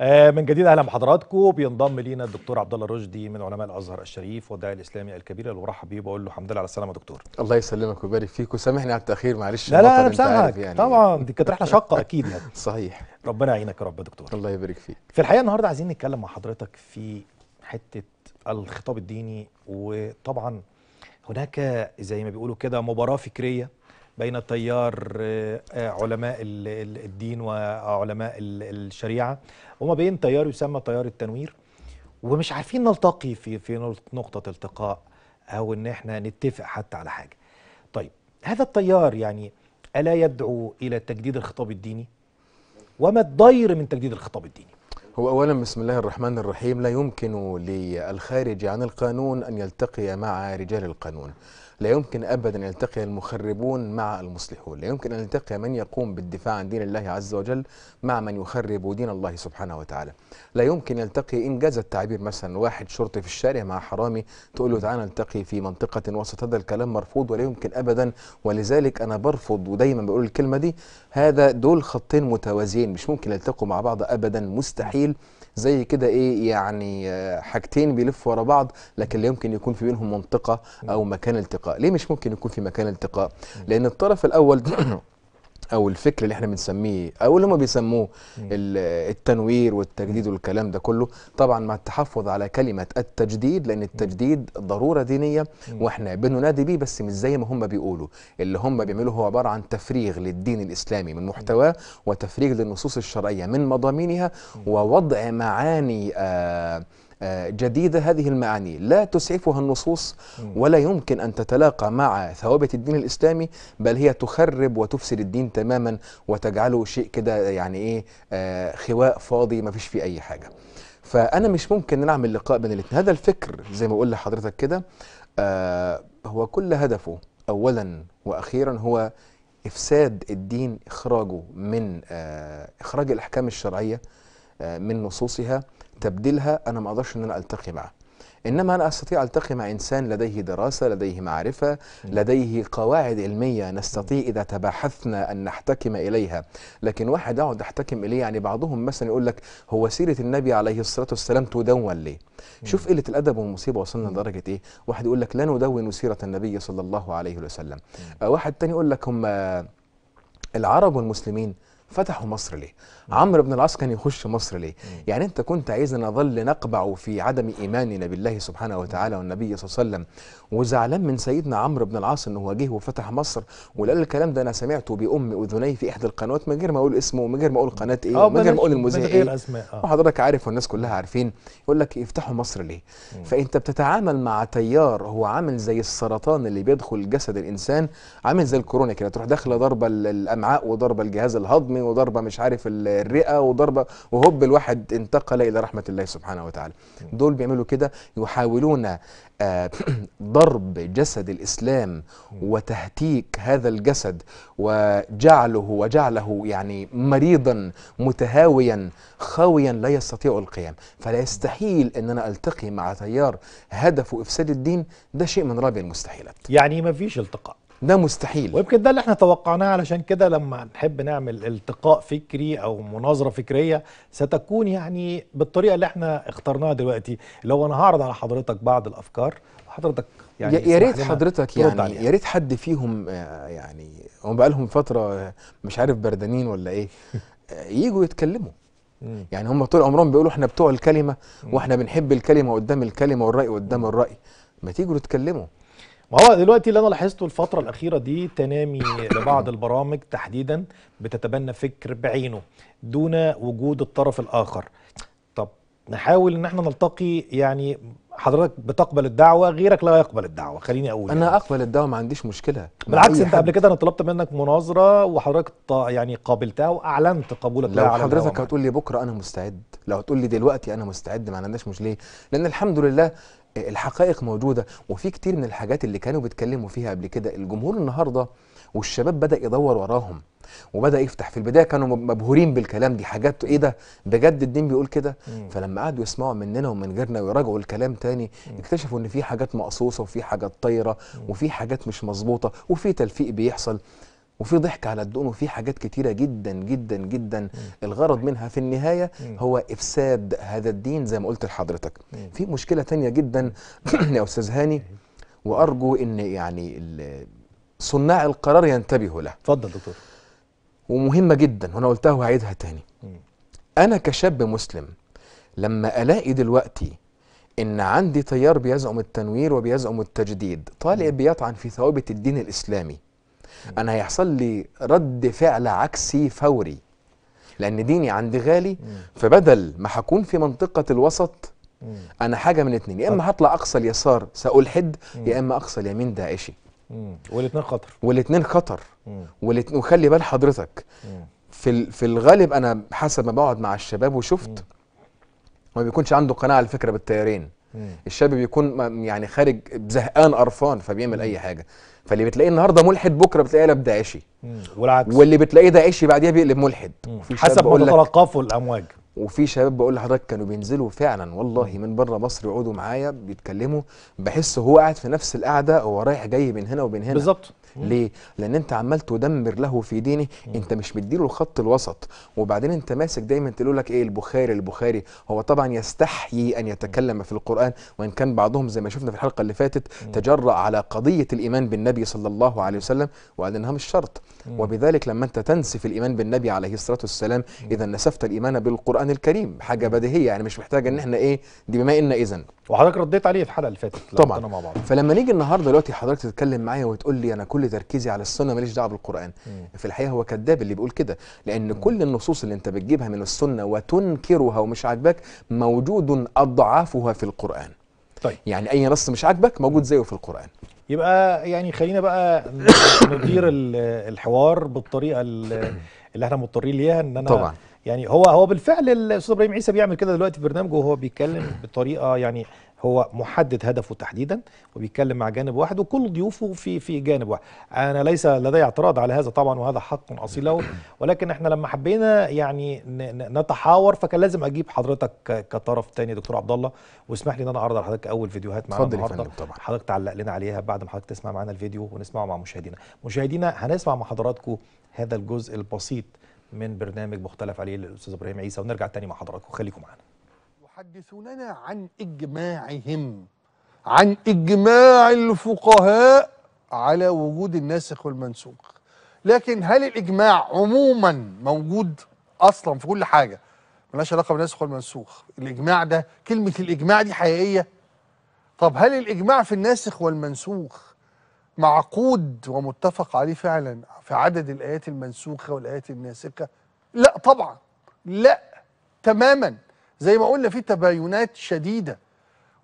آه، من جديد اهلا بحضراتكم بينضم لينا الدكتور عبد الله رشدي من علماء الازهر الشريف والداعي الاسلامي الكبير اللي برحب بيه بقول له الحمد لله على السلامه يا دكتور الله يسلمك ويبارك فيك وسامحني على التاخير معلش لا لا انا مسامحك يعني. طبعا دي كانت رحله شاقه اكيد يعني صحيح ربنا يعينك يا رب يا دكتور الله يبارك فيك في الحقيقه النهارده عايزين نتكلم مع حضرتك في حته الخطاب الديني وطبعا هناك زي ما بيقولوا كده مباراه فكريه بين التيار آه، آه، علماء الدين وعلماء آه، الشريعه وما بين تيار يسمى تيار التنوير ومش عارفين نلتقي في في نقطه التقاء او ان احنا نتفق حتى على حاجه طيب هذا التيار يعني الا يدعو الى تجديد الخطاب الديني وما الضير من تجديد الخطاب الديني هو أولا بسم الله الرحمن الرحيم لا يمكن للخارج عن القانون أن يلتقي مع رجال القانون لا يمكن أبدا أن يلتقي المخربون مع المصلحون لا يمكن أن يلتقي من يقوم بالدفاع عن دين الله عز وجل مع من يخرب دين الله سبحانه وتعالى لا يمكن يلتقي إن جاز التعبير مثلا واحد شرطي في الشارع مع حرامي تقول له تعالى نلتقي في منطقة وسط هذا الكلام مرفوض ولا يمكن أبدا ولذلك أنا برفض ودايما بقول الكلمة دي هذا دول خطين متوازيين مش ممكن يلتقوا مع بعض ابدا مستحيل زي كده ايه يعني آه، حاجتين بيلفوا ورا بعض لكن لا يمكن يكون في بينهم منطقه او مكان التقاء ليه مش ممكن يكون في مكان التقاء لان الطرف الاول او الفكر اللي احنا بنسميه او اللي هم بيسموه التنوير والتجديد والكلام ده كله طبعا مع التحفظ على كلمه التجديد لان التجديد ضروره دينيه واحنا بننادي بيه بس مش زي ما هم بيقولوا اللي هم بيعملوه هو عباره عن تفريغ للدين الاسلامي من محتواه وتفريغ للنصوص الشرعيه من مضامينها ووضع معاني آه آه، جديدة هذه المعاني لا تسعفها النصوص ولا يمكن أن تتلاقى مع ثوابت الدين الإسلامي بل هي تخرب وتفسد الدين تماما وتجعله شيء كده يعني إيه آه، خواء فاضي ما فيش فيه أي حاجة فأنا مش ممكن نعمل لقاء بين الاثنين هذا الفكر زي ما أقول لحضرتك كده آه، هو كل هدفه أولا وأخيرا هو إفساد الدين إخراجه من إخراج الأحكام الشرعية من نصوصها تبديلها انا ما اقدرش ان انا التقي معه انما انا استطيع التقي مع انسان لديه دراسه لديه معرفه لديه قواعد علميه نستطيع اذا تباحثنا ان نحتكم اليها لكن واحد اقعد احتكم اليه يعني بعضهم مثلا يقول لك هو سيره النبي عليه الصلاه والسلام تدون ليه شوف قله الادب والمصيبه وصلنا لدرجه ايه واحد يقول لك لا ندون سيره النبي صلى الله عليه وسلم آه، واحد تاني يقول لك هم العرب والمسلمين فتحوا مصر ليه؟ عمرو بن العاص كان يخش مصر ليه؟ يعني انت كنت عايزنا نظل نقبع في عدم ايماننا بالله سبحانه وتعالى والنبي صلى الله عليه وسلم وزعلان من سيدنا عمرو بن العاص ان هو جه وفتح مصر وقال الكلام ده انا سمعته بام اذني في احدى القنوات من غير ما اقول اسمه ومن غير ما اقول قناه ايه ومن آه، غير ما اقول المذيع ايه آه. وحضرتك عارف والناس كلها عارفين يقول لك يفتحوا مصر ليه مم. فانت بتتعامل مع تيار هو عامل زي السرطان اللي بيدخل جسد الانسان عامل زي الكورونا كده تروح داخله ضربه الامعاء وضربه الجهاز الهضمي وضربه مش عارف الرئه وضربه وهوب الواحد انتقل الى رحمه الله سبحانه وتعالى دول بيعملوا كده يحاولون آه، ضرب جسد الإسلام وتهتيك هذا الجسد وجعله وجعله يعني مريضا متهاويا خاويا لا يستطيع القيام فلا يستحيل أن أنا ألتقي مع تيار هدفه إفساد الدين ده شيء من رابع المستحيلات يعني ما فيش التقاء ده مستحيل ويمكن ده اللي احنا توقعناه علشان كده لما نحب نعمل التقاء فكري او مناظره فكريه ستكون يعني بالطريقه اللي احنا اخترناها دلوقتي اللي هو انا هعرض على حضرتك بعض الافكار وحضرتك يعني يا ريت حضرتك يعني يا ريت حد فيهم آه، يعني هم بقى لهم فتره مش عارف بردانين ولا ايه آه، يجوا يتكلموا يعني هم طول عمرهم بيقولوا احنا بتوع الكلمه واحنا بنحب الكلمه قدام الكلمه والراي قدام الراي ما تيجوا تتكلموا ما هو دلوقتي اللي انا لاحظته الفتره الاخيره دي تنامي لبعض البرامج تحديدا بتتبنى فكر بعينه دون وجود الطرف الاخر طب نحاول ان احنا نلتقي يعني حضرتك بتقبل الدعوه غيرك لا يقبل الدعوه خليني اقول انا يعني. اقبل الدعوه ما عنديش مشكله بالعكس انت قبل كده انا طلبت منك مناظره وحضرتك يعني قابلتها واعلنت قبولك لو حضرتك هتقول لي بكره انا مستعد لو هتقول لي دلوقتي انا مستعد ما عندناش مش ليه لان الحمد لله الحقائق موجوده وفي كتير من الحاجات اللي كانوا بيتكلموا فيها قبل كده الجمهور النهارده والشباب بدا يدور وراهم وبدا يفتح في البدايه كانوا مبهورين بالكلام دي حاجات ايه ده بجد الدين بيقول كده فلما قعدوا يسمعوا مننا ومن غيرنا ويراجعوا الكلام تاني اكتشفوا ان في حاجات مقصوصه وفي حاجات طايره وفي حاجات مش مظبوطه وفي تلفيق بيحصل وفي ضحك على الدقن وفي حاجات كتيرة جدا جدا جدا مم. الغرض منها في النهاية مم. هو إفساد هذا الدين زي ما قلت لحضرتك في مشكلة تانية جدا يا أستاذ هاني وأرجو أن يعني صناع القرار ينتبهوا لها اتفضل دكتور ومهمة جدا وأنا قلتها وهعيدها تاني مم. أنا كشاب مسلم لما ألاقي دلوقتي ان عندي تيار بيزعم التنوير وبيزعم التجديد طالع بيطعن في ثوابت الدين الاسلامي انا هيحصل لي رد فعل عكسي فوري لان ديني عندي غالي فبدل ما هكون في منطقه الوسط انا حاجه من اتنين يا اما هطلع اقصى اليسار سالحد يا اما اقصى اليمين داعشي والاثنين خطر والاثنين خطر والاثنين وخلي بال حضرتك في في الغالب انا حسب ما بقعد مع الشباب وشفت ما بيكونش عنده قناعه على فكره بالتيارين الشاب بيكون يعني خارج زهقان قرفان فبيعمل اي حاجه فاللي بتلاقيه النهارده ملحد بكره بتلاقيه قلب داعشي والعكس واللي بتلاقيه داعشي بعديها بيقلب ملحد حسب ما تتلقفه الامواج وفي شباب بقول لحضرتك كانوا بينزلوا فعلا والله من بره مصر يقعدوا معايا بيتكلموا بحس هو قاعد في نفس القعده هو رايح جاي بين هنا وبين هنا بالظبط ليه لان انت عمال تدمر له في دينه انت مش مديله الخط الوسط وبعدين انت ماسك دايما تقول لك ايه البخاري البخاري هو طبعا يستحيي ان يتكلم في القران وان كان بعضهم زي ما شفنا في الحلقه اللي فاتت تجرأ على قضيه الايمان بالنبي صلى الله عليه وسلم وقال انها مش شرط وبذلك لما انت تنسف الايمان بالنبي عليه الصلاه والسلام اذا نسفت الايمان بالقران الكريم حاجه بديهيه يعني مش محتاج ان احنا ايه دي بما ان اذا وحضرتك رديت عليه في الحلقه اللي فاتت طبعا مع بعض. فلما نيجي النهارده دلوقتي حضرتك تتكلم معايا وتقول لي انا كل تركيزي على السنه ماليش دعوه بالقران م. في الحقيقه هو كذاب اللي بيقول كده لان م. كل النصوص اللي انت بتجيبها من السنه وتنكرها ومش عاجباك موجود اضعافها في القران طيب يعني اي نص مش عاجبك موجود زيه في القران يبقى يعني خلينا بقى ندير الحوار بالطريقه اللي احنا مضطرين ليها ان انا طبعا يعني هو هو بالفعل الاستاذ ابراهيم عيسى بيعمل كده دلوقتي في برنامجه وهو بيتكلم بطريقه يعني هو محدد هدفه تحديدا وبيتكلم مع جانب واحد وكل ضيوفه في في جانب واحد انا ليس لدي اعتراض على هذا طبعا وهذا حق اصيل له ولكن احنا لما حبينا يعني نتحاور فكان لازم اجيب حضرتك كطرف تاني دكتور عبد الله واسمح لي ان انا اعرض على حضرتك اول فيديوهات معانا النهارده حضرتك تعلق لنا عليها بعد ما حضرتك تسمع معانا الفيديو ونسمعه مع مشاهدينا مشاهدينا هنسمع مع حضراتكم هذا الجزء البسيط من برنامج مختلف عليه الاستاذ ابراهيم عيسى ونرجع تاني مع حضراتكم خليكم معانا يحدثوننا عن اجماعهم عن اجماع الفقهاء على وجود الناسخ والمنسوخ لكن هل الاجماع عموما موجود اصلا في كل حاجه ملهاش علاقه بالناسخ والمنسوخ الاجماع ده كلمه الاجماع دي حقيقيه طب هل الاجماع في الناسخ والمنسوخ معقود ومتفق عليه فعلا في عدد الآيات المنسوخة والآيات الناسخة لا طبعا لا تماما زي ما قلنا في تباينات شديدة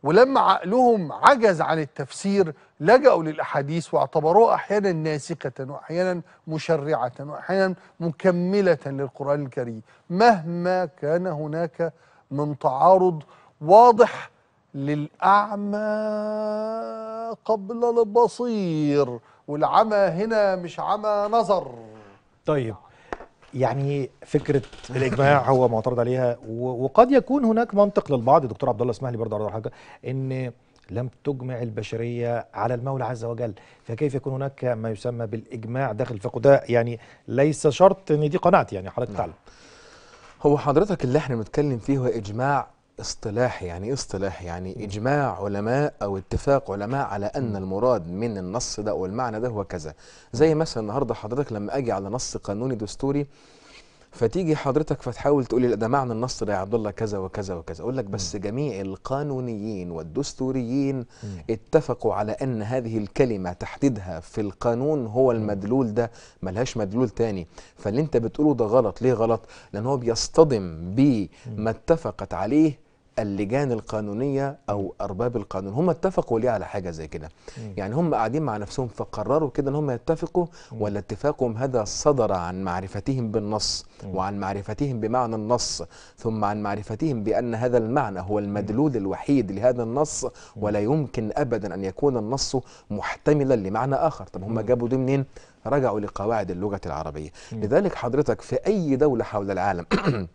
ولما عقلهم عجز عن التفسير لجأوا للأحاديث واعتبروها أحيانا ناسخة وأحيانا مشرعة وأحيانا مكملة للقرآن الكريم مهما كان هناك من تعارض واضح للأعمى قبل البصير والعمى هنا مش عمى نظر طيب يعني فكره الاجماع هو معترض عليها وقد يكون هناك منطق للبعض دكتور عبد الله اسمح لي برضه على حاجه ان لم تجمع البشريه على المولى عز وجل فكيف يكون هناك ما يسمى بالاجماع داخل الفقه ده يعني ليس شرط ان دي قناعتي يعني حضرتك نعم. تعلم هو حضرتك اللي احنا بنتكلم فيه هو اجماع اصطلاحي يعني ايه اصطلاح يعني اجماع علماء او اتفاق علماء على ان المراد من النص ده او المعنى ده هو كذا زي مثلا النهارده حضرتك لما اجي على نص قانوني دستوري فتيجي حضرتك فتحاول تقول لا ده معنى النص ده يا عبد الله كذا وكذا وكذا اقول لك بس جميع القانونيين والدستوريين اتفقوا على ان هذه الكلمه تحديدها في القانون هو المدلول ده ملهاش مدلول تاني فاللي انت بتقوله ده غلط ليه غلط لان هو بيصطدم بما اتفقت عليه اللجان القانونيه او ارباب القانون هم اتفقوا ليه على حاجه زي كده يعني هم قاعدين مع نفسهم فقرروا كده ان هم يتفقوا ولا اتفاقهم هذا صدر عن معرفتهم بالنص وعن معرفتهم بمعنى النص ثم عن معرفتهم بان هذا المعنى هو المدلول الوحيد لهذا النص ولا يمكن ابدا ان يكون النص محتملا لمعنى اخر طب هم جابوا دي منين رجعوا لقواعد اللغه العربيه لذلك حضرتك في اي دوله حول العالم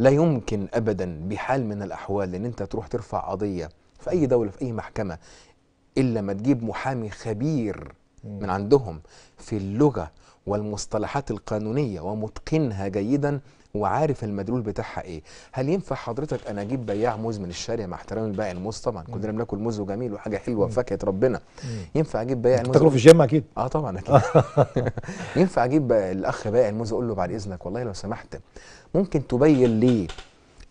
لا يمكن ابدا بحال من الاحوال ان انت تروح ترفع قضيه في اي دوله في اي محكمه الا ما تجيب محامي خبير من عندهم في اللغه والمصطلحات القانونيه ومتقنها جيدا وعارف المدلول بتاعها ايه هل ينفع حضرتك انا اجيب بياع موز من الشارع مع احترامي البائع الموز طبعا كلنا بناكل موز وجميل وحاجه حلوه فاكهه ربنا ينفع اجيب بياع الموز تاكله في الجيم اكيد اه طبعا اكيد ينفع اجيب الاخ بائع الموز اقول له بعد اذنك والله لو سمحت ممكن تبين لي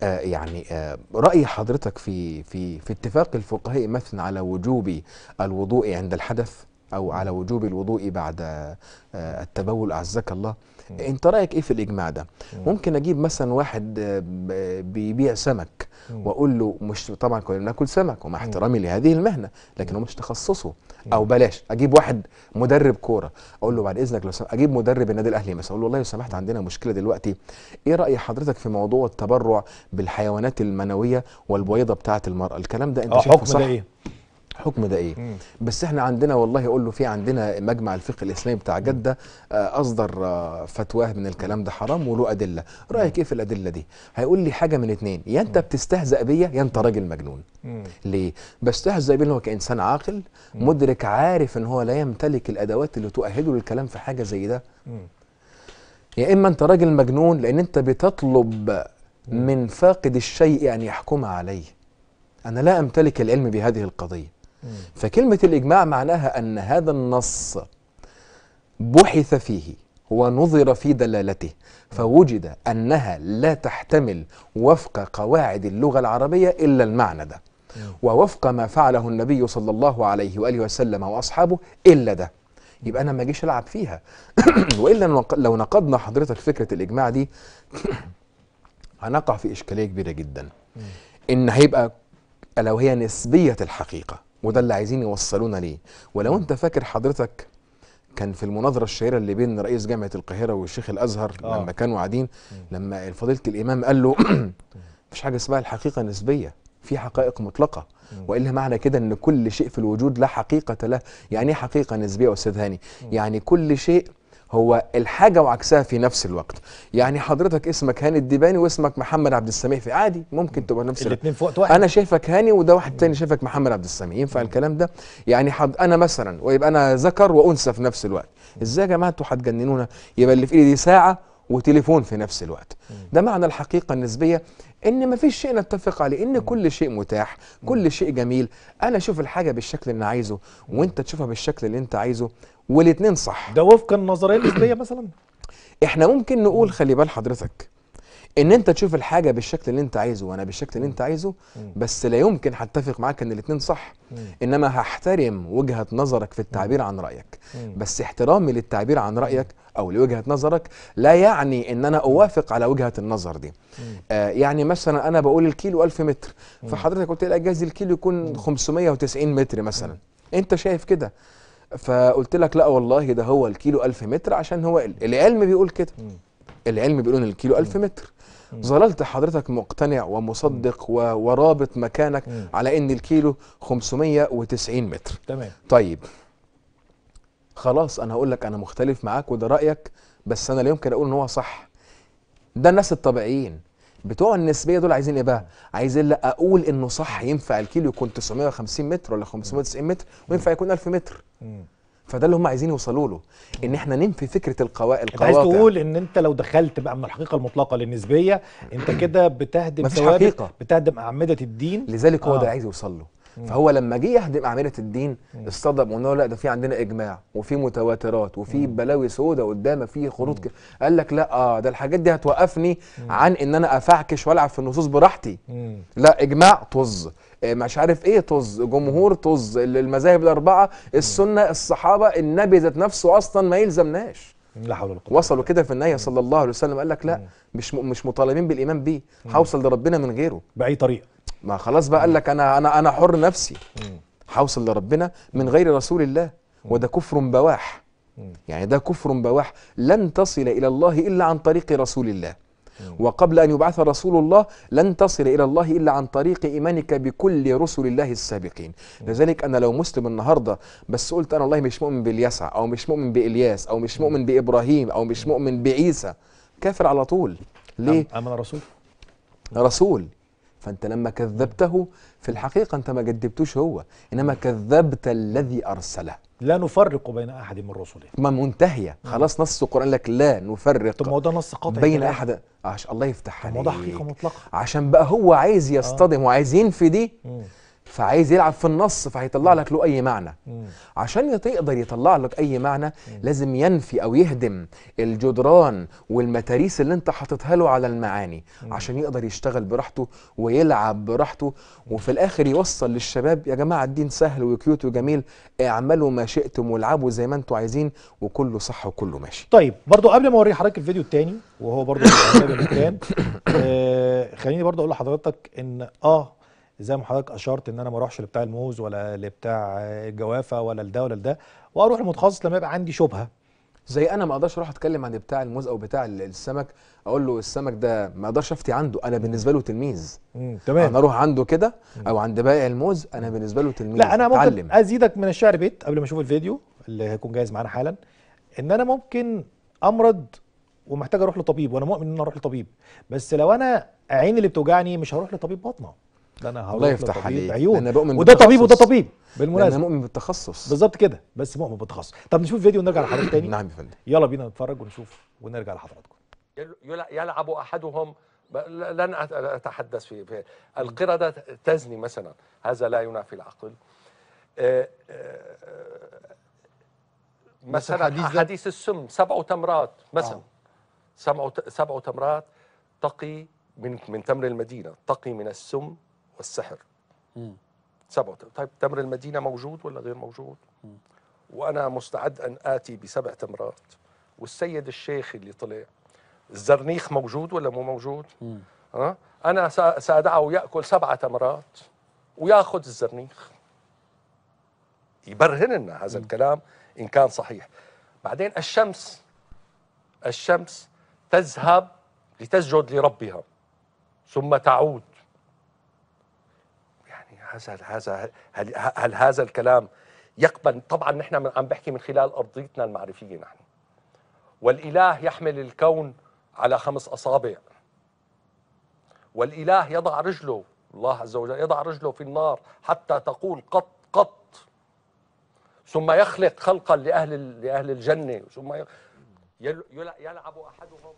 آه يعني آه رأي حضرتك في في في اتفاق الفقهاء مثلا على وجوب الوضوء عند الحدث أو على وجوب الوضوء بعد آه التبول أعزك الله انت رايك ايه في الاجماع ده ممكن اجيب مثلا واحد آه، بيبيع سمك واقول له مش طبعا كلنا بناكل سمك ومع احترامي لهذه المهنه لكن هو مش تخصصه او بلاش اجيب واحد مدرب كوره اقول له بعد اذنك لو سمحت اجيب مدرب النادي الاهلي مثلا اقول له والله لو سمحت عندنا مشكله دلوقتي ايه راي حضرتك في موضوع التبرع بالحيوانات المنويه والبويضه بتاعه المراه الكلام ده انت آه، شايفه صح؟ ده إيه؟ الحكم ده ايه بس احنا عندنا والله اقول له في عندنا مجمع الفقه الاسلامي بتاع جده آه، اصدر آه، فتواه من الكلام ده حرام وله ادله رايك ايه في الادله دي هيقول لي حاجه من اتنين يا انت بتستهزأ بيا يا انت راجل مجنون ليه بستهزأ بيه هو كانسان عاقل مدرك عارف ان هو لا يمتلك الادوات اللي تؤهله للكلام في حاجه زي ده يا اما انت راجل مجنون لان انت بتطلب من فاقد الشيء ان يحكم عليه انا لا امتلك العلم بهذه القضيه فكلمة الإجماع معناها أن هذا النص بحث فيه ونظر في دلالته فوجد أنها لا تحتمل وفق قواعد اللغة العربية إلا المعنى ده ووفق ما فعله النبي صلى الله عليه وآله وسلم وأصحابه إلا ده يبقى أنا ما أجيش ألعب فيها وإلا لو نقدنا حضرتك فكرة الإجماع دي هنقع في إشكالية كبيرة جدا إن هيبقى لو هي نسبية الحقيقة وده اللي عايزين يوصلونا ليه ولو انت فاكر حضرتك كان في المناظره الشهيره اللي بين رئيس جامعه القاهره والشيخ الازهر آه. لما كانوا قاعدين لما فضيله الامام قال له مفيش حاجه اسمها الحقيقه نسبيه في حقائق مطلقه والا معنى كده ان كل شيء في الوجود لا حقيقه له يعني ايه حقيقه نسبيه يا استاذ هاني يعني كل شيء هو الحاجه وعكسها في نفس الوقت يعني حضرتك اسمك هاني الديباني واسمك محمد عبد السميع في عادي ممكن تبقى نفس الاثنين في وقت واحد انا شايفك هاني وده واحد تاني شايفك محمد عبد السميع ينفع الكلام ده يعني حض... انا مثلا ويبقى انا ذكر وانثى في نفس الوقت ازاي يا جماعه انتوا هتجننونا يبقى اللي في ايدي ساعه وتليفون في نفس الوقت ده معنى الحقيقة النسبية ان مفيش شيء نتفق عليه ان كل شيء متاح كل شيء جميل انا اشوف الحاجة بالشكل اللي انا عايزه وانت تشوفها بالشكل اللي انت عايزه والاتنين صح ده وفق النظرية النسبية مثلا احنا ممكن نقول خلي بال حضرتك ان انت تشوف الحاجه بالشكل اللي انت عايزه وانا بالشكل اللي انت عايزه بس لا يمكن هتفق معاك ان الاثنين صح انما هحترم وجهه نظرك في التعبير عن رايك بس احترامي للتعبير عن رايك او لوجهه نظرك لا يعني ان انا اوافق على وجهه النظر دي آه يعني مثلا انا بقول الكيلو 1000 متر فحضرتك قلت لي جايز الكيلو يكون 590 متر مثلا انت شايف كده فقلت لك لا والله ده هو الكيلو 1000 متر عشان هو العلم بيقول كده العلم بيقول ان الكيلو 1000 متر ظللت حضرتك مقتنع ومصدق ورابط مكانك على ان الكيلو 590 متر تمام طيب خلاص انا هقول لك انا مختلف معاك وده رايك بس انا لا يمكن اقول ان هو صح ده الناس الطبيعيين بتوع النسبيه دول عايزين ايه بقى عايزين لا اقول انه صح ينفع الكيلو يكون 950 متر ولا 590 متر وينفع يكون 1000 متر فده اللي هم عايزين يوصلوا له ان احنا ننفي فكره القوا... القواطع انت عايز تقول ان انت لو دخلت بقى من الحقيقه المطلقه للنسبيه انت كده بتهدم ثوابت بتهدم اعمده الدين لذلك هو آه. ده عايز يوصل له فهو لما جه يهدم اعمده الدين اصطدم وقال لا ده في عندنا اجماع وفي متواترات وفي بلاوي سودة قدامك في خروج قال لك لا اه ده الحاجات دي هتوقفني عن ان انا افعكش والعب في النصوص براحتي لا اجماع طز آه، مش عارف ايه طز جمهور طز المذاهب الاربعه السنه الصحابه النبي ذات نفسه اصلا ما يلزمناش لا حول ولا قوه وصلوا كده في النهايه صلى الله عليه وسلم قال لك لا مش مش مطالبين بالايمان بيه هوصل لربنا من غيره باي طريقه ما خلاص بقى قال لك انا انا انا حر نفسي هوصل لربنا من غير رسول الله وده كفر بواح يعني ده كفر بواح لن تصل الى الله الا عن طريق رسول الله وقبل ان يبعث رسول الله لن تصل الى الله الا عن طريق ايمانك بكل رسل الله السابقين لذلك انا لو مسلم النهارده بس قلت انا والله مش مؤمن باليسع او مش مؤمن بالياس او مش مؤمن بابراهيم او مش مؤمن بعيسى كافر على طول ليه أم رسول رسول فانت لما كذبته في الحقيقه انت ما كذبتوش هو انما كذبت الذي ارسله لا نفرق بين احد من رسله ما منتهيه خلاص نص القران لك لا نفرق طب ما هو ده نص قاطع بين احد آه، عشان الله يفتح عليك ما ده حقيقه مطلقه عشان بقى هو عايز آه. يصطدم آه. وعايز ينفي دي مم. فعايز يلعب في النص فهيطلع لك له اي معنى مم. عشان يقدر يطلع لك اي معنى مم. لازم ينفي او يهدم الجدران والمتاريس اللي انت حاططها له على المعاني مم. عشان يقدر يشتغل براحته ويلعب براحته وفي الاخر يوصل للشباب يا جماعه الدين سهل وكيوت وجميل اعملوا ما شئتم والعبوا زي ما انتم عايزين وكله صح وكله ماشي طيب برضو قبل ما اوري حضرتك الفيديو الثاني وهو برضو الكان آه خليني برضو اقول لحضرتك ان اه زي ما حضرتك اشرت ان انا ما اروحش لبتاع الموز ولا لبتاع الجوافه ولا لده ولا لده واروح المتخصص لما يبقى عندي شبهه زي انا ما اقدرش اروح اتكلم عن بتاع الموز او بتاع السمك اقول له السمك ده ما اقدرش افتي عنده انا بالنسبه له تلميذ تمام انا اروح عنده كده او عند بائع الموز انا بالنسبه له تلميذ لا انا ممكن أتعلم. ازيدك من الشعر بيت قبل ما اشوف الفيديو اللي هيكون جاهز معانا حالا ان انا ممكن امرض ومحتاج اروح لطبيب وانا مؤمن ان انا اروح لطبيب بس لو انا عيني اللي بتوجعني مش هروح لطبيب بطنه ده انا الله يفتح عليك عيون بؤمن وده طبيب وده طبيب بالمناسبه انا مؤمن بالتخصص بالظبط كده بس مؤمن بالتخصص طب نشوف فيديو ونرجع لحضرتك تاني نعم يا فندم يلا بينا نتفرج ونشوف ونرجع لحضراتكم يلعب احدهم لن اتحدث في القرده تزني مثلا هذا لا ينافي العقل آه، آه، مثلا حديث السم سبع تمرات مثلا آه. سبع سبع تمرات تقي من من تمر المدينه تقي من السم والسحر مم. سبعة طيب تمر المدينة موجود ولا غير موجود مم. وأنا مستعد أن آتي بسبع تمرات والسيد الشيخ اللي طلع الزرنيخ موجود ولا مو موجود ها؟ أنا سأدعه يأكل سبعة تمرات ويأخذ الزرنيخ يبرهن لنا هذا مم. الكلام إن كان صحيح بعدين الشمس الشمس تذهب لتسجد لربها ثم تعود هذا هذا هل, هل هذا الكلام يقبل طبعا نحن عم بحكي من خلال ارضيتنا المعرفيه نحن والاله يحمل الكون على خمس اصابع والاله يضع رجله الله عز وجل يضع رجله في النار حتى تقول قط قط ثم يخلق خلقا لاهل لاهل الجنه ثم يلعب احدهم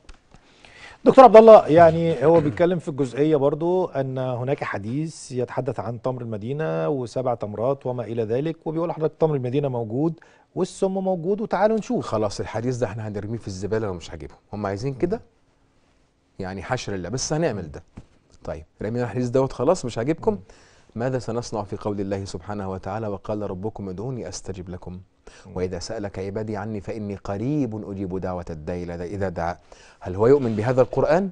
دكتور عبد الله يعني هو بيتكلم في الجزئيه برضو ان هناك حديث يتحدث عن تمر المدينه وسبع تمرات وما الى ذلك وبيقول حضرتك تمر المدينه موجود والسم موجود وتعالوا نشوف خلاص الحديث ده احنا هنرميه في الزباله لو مش هجيبه هم عايزين كده يعني حشر الله بس هنعمل ده طيب رمينا الحديث دوت خلاص مش هجيبكم ماذا سنصنع في قول الله سبحانه وتعالى وقال ربكم ادعوني استجب لكم وإذا سألك عبادي عني فإني قريب أجيب دعوة الدايل إذا دعا هل هو يؤمن بهذا القرآن؟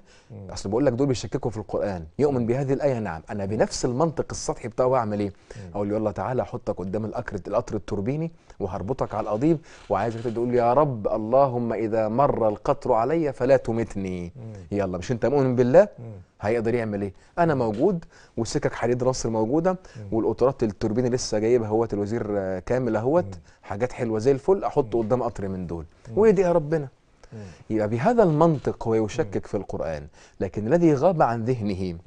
أصل بقول لك دول بيشككوا في القرآن يؤمن بهذه الآية نعم أنا بنفس المنطق السطحي بتاعه أعمل إيه؟ أقول له الله تعالى أحطك قدام الأكر القطر التوربيني وهربطك على القضيب وعايزك تقول يا رب اللهم إذا مر القطر علي فلا تمتني يلا مش أنت مؤمن بالله؟ هيقدر يعمل ايه؟ انا موجود والسكك حديد نصر موجوده والقطارات التوربين لسه جايبها اهوت الوزير كامل اهوت حاجات حلوه زي الفل احط قدام قطر من دول ويدعي ربنا يبقى بهذا المنطق هو يشكك في القرآن لكن الذي غاب عن ذهنه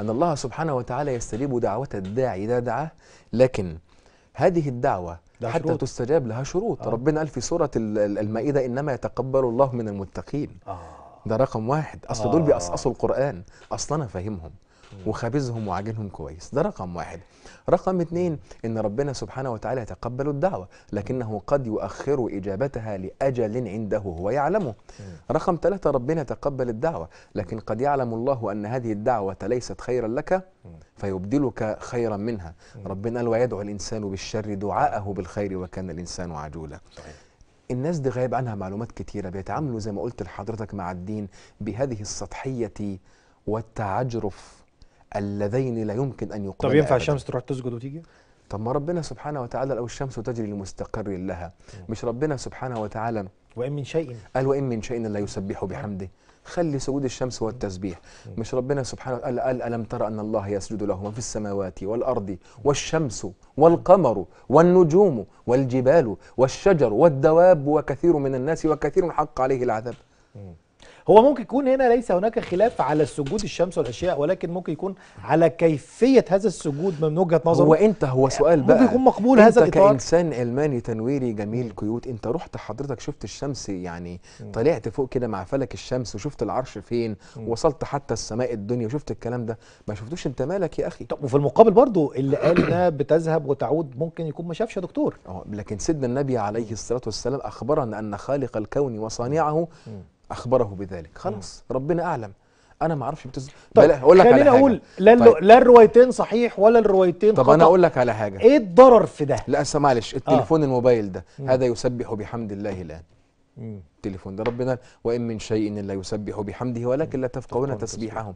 أن الله سبحانه وتعالى يستجيب دعوة الداعي إذا دعاه لكن هذه الدعوة حتى شروط. تستجاب لها شروط آه. ربنا قال في سورة المائدة إنما يتقبل الله من المتقين آه. ده رقم واحد اصل آه. دول بيقصقصوا القران اصل انا فاهمهم وخابزهم وعاجلهم كويس ده رقم واحد رقم اتنين ان ربنا سبحانه وتعالى يتقبل الدعوه لكنه قد يؤخر اجابتها لاجل عنده هو يعلمه رقم ثلاثة ربنا يتقبل الدعوه لكن قد يعلم الله ان هذه الدعوه ليست خيرا لك فيبدلك خيرا منها ربنا قال ويدعو الانسان بالشر دعاءه بالخير وكان الانسان عجولا الناس دي غايب عنها معلومات كتيرة بيتعاملوا زي ما قلت لحضرتك مع الدين بهذه السطحية والتعجرف اللذين لا يمكن أن يقبلا طب ينفع الشمس تروح تسجد وتيجي؟ طب ما ربنا سبحانه وتعالى لو الشمس تجري لمستقر لها مش ربنا سبحانه وتعالى وإن من شيء قال وإن من شيء لا يسبح بحمده خلي سجود الشمس والتسبيح مش ربنا سبحانه وتعالى قال ألم ترى أن الله يسجد له في السماوات والأرض والشمس والقمر والنجوم والجبال والشجر والدواب وكثير من الناس وكثير حق عليه العذاب هو ممكن يكون هنا ليس هناك خلاف على السجود الشمس والاشياء ولكن ممكن يكون على كيفيه هذا السجود من وجهه نظره هو انت هو سؤال بقى ممكن يكون مقبول هذا الاطار كانسان الماني تنويري جميل كيوت انت رحت حضرتك شفت الشمس يعني طلعت فوق كده مع فلك الشمس وشفت العرش فين وصلت حتى السماء الدنيا وشفت الكلام ده ما شفتوش انت مالك يا اخي طب وفي المقابل برضو اللي قال انها بتذهب وتعود ممكن يكون ما شافش يا دكتور أه، لكن سيدنا النبي عليه الصلاه والسلام اخبرنا ان خالق الكون وصانعه اخبره بذلك خلاص مم. ربنا اعلم انا ما اعرفش بتز... طب اقول لك خليني اقول لا طيب. لا الروايتين صحيح ولا الروايتين طب خطأ. انا اقول لك على حاجه ايه الضرر في ده لا معلش التليفون آه. الموبايل ده مم. هذا يسبح بحمد الله الان التليفون ده ربنا وان من شيء لا يسبح بحمده ولكن لا تفقهون تسبيحهم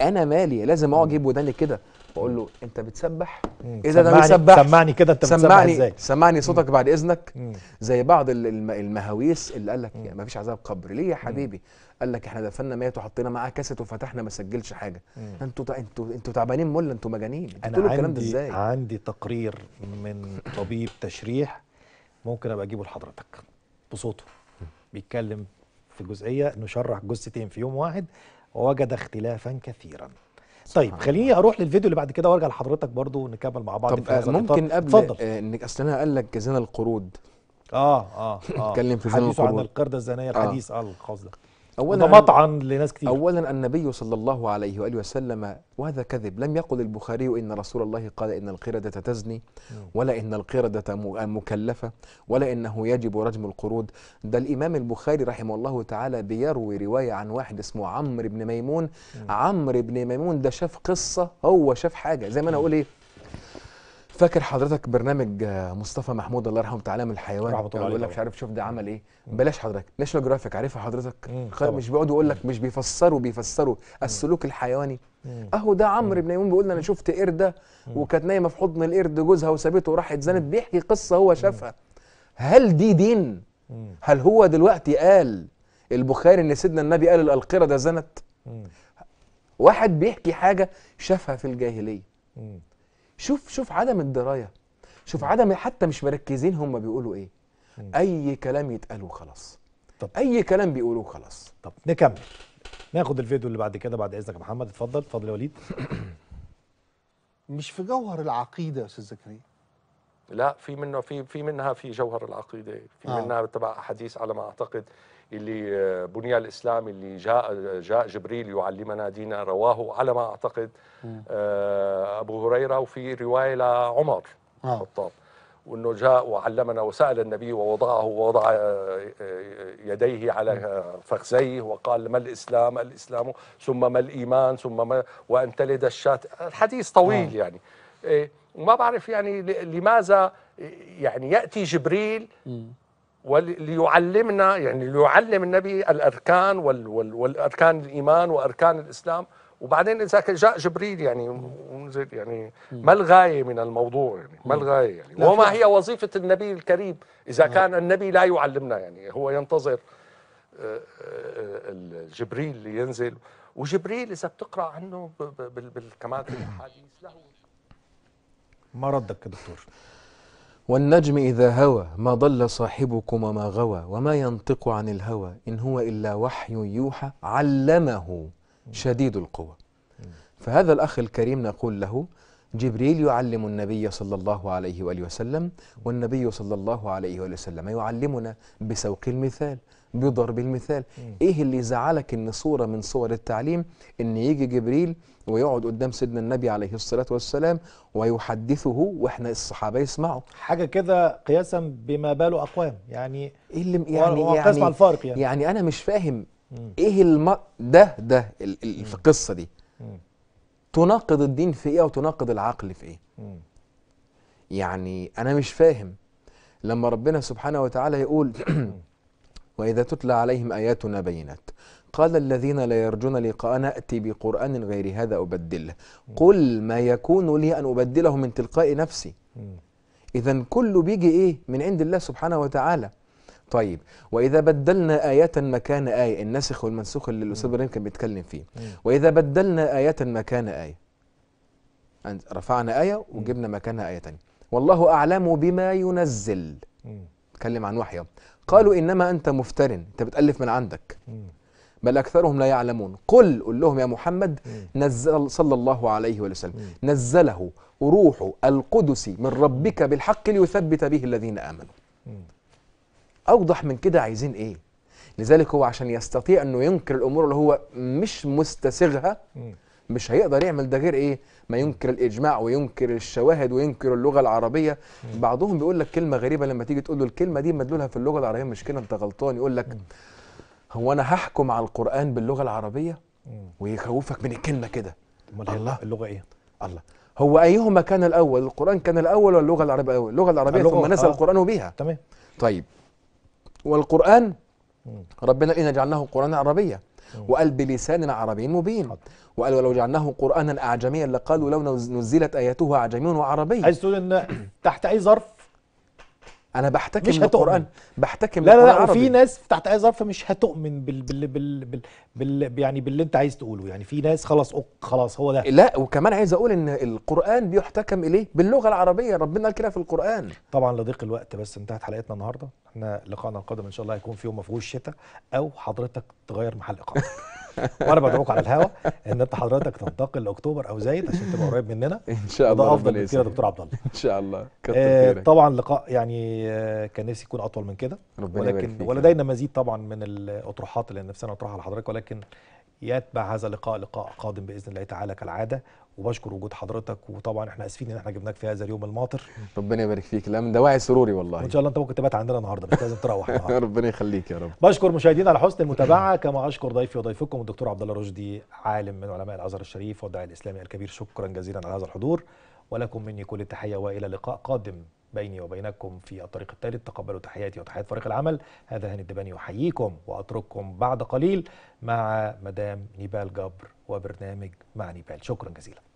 انا مالي لازم اقعد اجيب وداني كده واقول له انت بتسبح اذا ده بيسبح سمعني كده انت بتسبح ازاي سمعني صوتك مم. بعد اذنك مم. زي بعض المهاويس اللي قال لك يعني ما فيش عذاب قبر ليه يا حبيبي قال لك احنا دفنا ميت وحطينا معاه كاسيت وفتحنا ما سجلش حاجه انتوا انتوا انتوا تعبانين مول انتوا مجانين انا الكلام ده ازاي عندي تقرير من طبيب تشريح ممكن ابقى اجيبه لحضرتك بصوته بيتكلم في جزئيه انه شرح جزتين في يوم واحد ووجد اختلافا كثيرا طيب خليني اروح للفيديو اللي بعد كده وارجع لحضرتك برضو نكمل مع بعض طب في هذا ممكن قبل اتفضل آه، اصل انا قال لك زنا القرود اه اه اه نتكلم في زنا القرود عن القرده الزنايه آه. الحديث آه. الخاص ده اولا مطعن لناس كتير اولا النبي صلى الله عليه واله وسلم وهذا كذب لم يقل البخاري ان رسول الله قال ان القرده تزني ولا ان القرده مكلفه ولا انه يجب رجم القرود ده الامام البخاري رحمه الله تعالى بيروي روايه عن واحد اسمه عمرو بن ميمون عمرو بن ميمون ده شاف قصه هو شاف حاجه زي ما انا اقول ايه فاكر حضرتك برنامج آه، مصطفى محمود الله يرحمه تعالى من الحيوان بيقول لك مش عارف شوف ده عمل ايه بلاش حضرتك ناشونال جرافيك عارفها حضرتك مش بيقعدوا يقول لك مش بيفسروا بيفسروا السلوك الحيواني اهو ده عمرو بن ميمون بيقول لنا انا شفت قرده وكانت نايمه في حضن القرد جوزها وسابته وراحت زنت بيحكي قصه هو شافها هل دي دين هل هو دلوقتي قال البخاري ان سيدنا النبي قال القرده زنت واحد بيحكي حاجه شافها في الجاهليه شوف شوف عدم الدرايه شوف عدم حتى مش مركزين هم بيقولوا ايه مم. اي كلام يتقال وخلاص طب اي كلام بيقولوه خلاص طب نكمل ناخد الفيديو اللي بعد كده بعد اذنك يا محمد اتفضل اتفضل يا وليد مش في جوهر العقيده يا استاذ زكريا لا في منه في في منها في جوهر العقيده في آه. منها تبع احاديث على ما اعتقد اللي آه، بني الإسلام اللي جاء, جاء جبريل يعلمنا دينا رواه على ما أعتقد آه، أبو هريرة وفي رواية لعمر الخطاب آه. وانه جاء وعلمنا وسال النبي ووضعه ووضع يديه على فخذيه وقال ما الاسلام الاسلام ثم ما الايمان ثم ما وان تلد الشاة الحديث طويل آه. يعني إيه، وما بعرف يعني لماذا إيه، يعني ياتي جبريل وليعلمنا يعني ليعلم النبي الاركان وال وال والاركان الايمان واركان الاسلام وبعدين اذا جاء جبريل يعني يعني ما الغايه من الموضوع يعني ما الغايه يعني وما هي وظيفه النبي الكريم اذا آه. كان النبي لا يعلمنا يعني هو ينتظر آه، آه، جبريل لينزل وجبريل اذا بتقرا عنه بالكمال في الاحاديث له ما ردك يا دكتور والنجم إذا هوى ما ضل صاحبكم وما غوى وما ينطق عن الهوى إن هو إلا وحي يوحى علمه شديد القوى فهذا الأخ الكريم نقول له جبريل يعلم النبي صلى الله عليه وآله وسلم والنبي صلى الله عليه وآله وسلم يعلمنا بسوق المثال بضرب المثال ايه اللي زعلك ان صوره من صور التعليم ان يجي جبريل ويقعد قدام سيدنا النبي عليه الصلاه والسلام ويحدثه واحنا الصحابه يسمعوا حاجه كده قياسا بما باله اقوام يعني ايه اللي يعني يعني, الفارق يعني يعني انا مش فاهم مم. ايه الم... ده ده في القصه دي مم. تناقض الدين في ايه وتناقض العقل في ايه مم. يعني انا مش فاهم لما ربنا سبحانه وتعالى يقول وإذا تتلى عليهم آياتنا بينات قال الذين لا يرجون لقاءنا أتي بقرآن غير هذا أبدله قل ما يكون لي أن أبدله من تلقاء نفسي إذا كله بيجي إيه من عند الله سبحانه وتعالى طيب واذا بدلنا ايه مكان ايه النسخ والمنسوخ اللي الاستاذ ابراهيم كان بيتكلم فيه واذا بدلنا ايه مكان ايه رفعنا ايه وجبنا مكانها ايه تانية والله اعلم بما ينزل تكلم عن وحيه قالوا انما انت مفتر انت بتالف من عندك بل اكثرهم لا يعلمون قل قل لهم يا محمد نزل صلى الله عليه وسلم نزله روح القدس من ربك بالحق ليثبت به الذين امنوا اوضح من كده عايزين ايه لذلك هو عشان يستطيع انه ينكر الامور اللي هو مش مستسغها مش هيقدر يعمل ده غير ايه ما ينكر الاجماع وينكر الشواهد وينكر اللغه العربيه بعضهم بيقول لك كلمه غريبه لما تيجي تقول له الكلمه دي مدلولها في اللغه العربيه مش كده انت غلطان يقول لك هو انا هحكم على القران باللغه العربيه ويخوفك من الكلمه كده الله اللغه ايه الله هو ايهما كان الاول القران كان الاول ولا اللغه العربيه الاول اللغه العربيه اللغة ثم نزل آه. القران بها تمام طيب والقران ربنا إنا جعلناه قرانا عربية وقال بلسان عربي مبين وقال ولو جعلناه قرانا اعجميا لقالوا لو نزلت اياته اعجميا وعربي عايز تقول ان تحت اي ظرف انا بحتكم مش القران بحتكم لا لا لا في ناس تحت اي ظرف مش هتؤمن بال بال بال بال, بال يعني باللي انت عايز تقوله يعني في ناس خلاص خلاص هو ده لا وكمان عايز اقول ان القران بيحتكم اليه باللغه العربيه ربنا قال كده في القران طبعا لضيق الوقت بس انتهت حلقتنا النهارده احنا لقائنا القادم ان شاء الله هيكون في يوم ما فيهوش شتاء او حضرتك تغير محل اقامتك وانا بدعوك على الهوا ان انت حضرتك تنتقل لاكتوبر او زايد عشان تبقى قريب مننا ان شاء الله ده افضل بكتير يا دكتور عبد الله ان شاء الله آه طبعا لقاء يعني آه، كان نفسي يكون اطول من كده ولكن ولدينا مزيد طبعا من الاطروحات اللي نفسنا نطرحها لحضرتك ولكن يتبع هذا اللقاء لقاء قادم باذن الله تعالى كالعاده وبشكر وجود حضرتك وطبعا احنا اسفين ان احنا جبناك في هذا اليوم الماطر ربنا يبارك فيك لا من دواعي سروري والله ان شاء الله انت ممكن تبات عندنا النهارده مش لازم تروح آه. ربنا يخليك يا رب بشكر مشاهدينا على حسن المتابعه كما اشكر ضيفي وضيفكم الدكتور عبد الله رشدي عالم من علماء الازهر الشريف والداعي الاسلامي الكبير شكرا جزيلا على هذا الحضور ولكم مني كل التحيه والى لقاء قادم بيني وبينكم في الطريق الثالث تقبلوا تحياتي وتحيات فريق العمل هذا هاني الدباني يحييكم واترككم بعد قليل مع مدام نيبال جبر وبرنامج مع نيبال شكرا جزيلا